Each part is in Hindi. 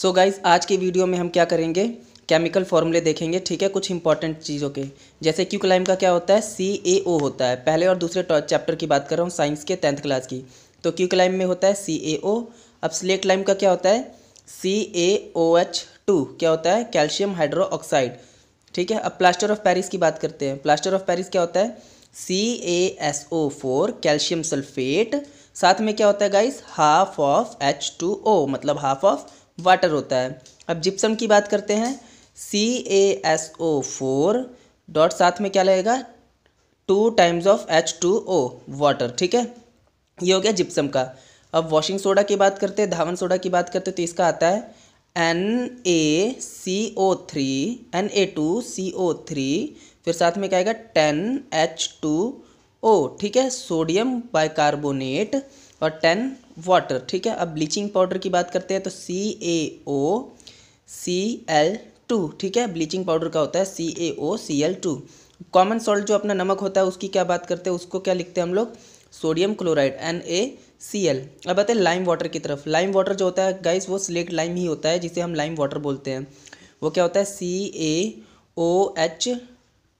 सो so आज के वीडियो में हम क्या करेंगे केमिकल फॉर्मूले देखेंगे ठीक है कुछ इंपॉर्टेंट चीज़ों के जैसे क्यू क्लाइम का क्या होता है सी ए ओ होता है पहले और दूसरे चैप्टर की बात कर रहा हूँ साइंस के टेंथ क्लास की तो क्यू क्लाइम में होता है सी ए ओ अब स्लेट क्लाइम का क्या होता है C A O H two क्या होता है कैल्शियम हाइड्रो ऑक्साइड ठीक है अब प्लास्टर ऑफ पैरिस की बात करते हैं प्लास्टर ऑफ पैरिस क्या होता है C A S O four calcium sulphate साथ में क्या होता है guys half of H two O मतलब हाफ ऑफ वाटर होता है अब जिप्सम की बात करते हैं C A S O four dot साथ में क्या लगेगा two times of H two O water ठीक है ये हो गया जिप्सम का अब वॉशिंग सोडा की बात करते हैं धावन सोडा की बात करते हैं तो इसका आता है N A C O three N A two C O three फिर साथ में क्या आएगा टेन एच टू ओ ठीक है सोडियम बाइकार्बोनेट और टेन वाटर ठीक है अब ब्लीचिंग पाउडर की बात करते हैं तो सी A O C L to ठीक है ब्लीचिंग पाउडर का होता है C A O C L two common salt जो अपना नमक होता है उसकी क्या बात करते हैं उसको क्या लिखते हैं हम लोग sodium chloride N A C L अब आते हैं लाइम वाटर की तरफ लाइम वाटर जो होता है गाइस वो सिलेक्ट लाइम ही होता है जिसे हम लाइम वाटर बोलते हैं वो क्या होता है C A O H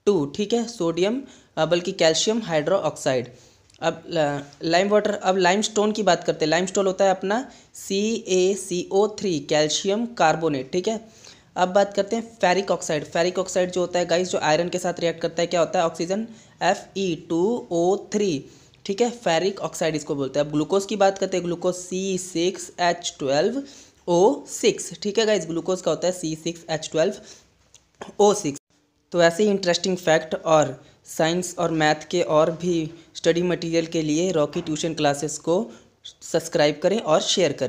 two ठीक है सोडियम बल्कि कैल्शियम हाइड्रो ऑक्साइड अब लाइम वाटर अब लाइम स्टोन की बात करते हैं लाइम स्टोन होता है अपना C A C O three calcium carbonate ठीक है अब बात करते हैं फेरिक ऑक्साइड फेरिक ऑक्साइड जो होता है गाइस जो आयरन के साथ रिएक्ट करता है क्या होता है oxygen F E two O three ठीक है फेरिक ऑक्साइड इसको बोलते हैं अब ग्लूकोज की बात करते हैं glucose C six H twelve O six ठीक है गाइस ग्लूकोज का होता है C six H twelve O six तो ऐसे ही इंटरेस्टिंग फैक्ट और साइंस और मैथ के और भी स्टडी मटेरियल के लिए रॉकी ट्यूशन क्लासेस को सब्सक्राइब करें और शेयर करें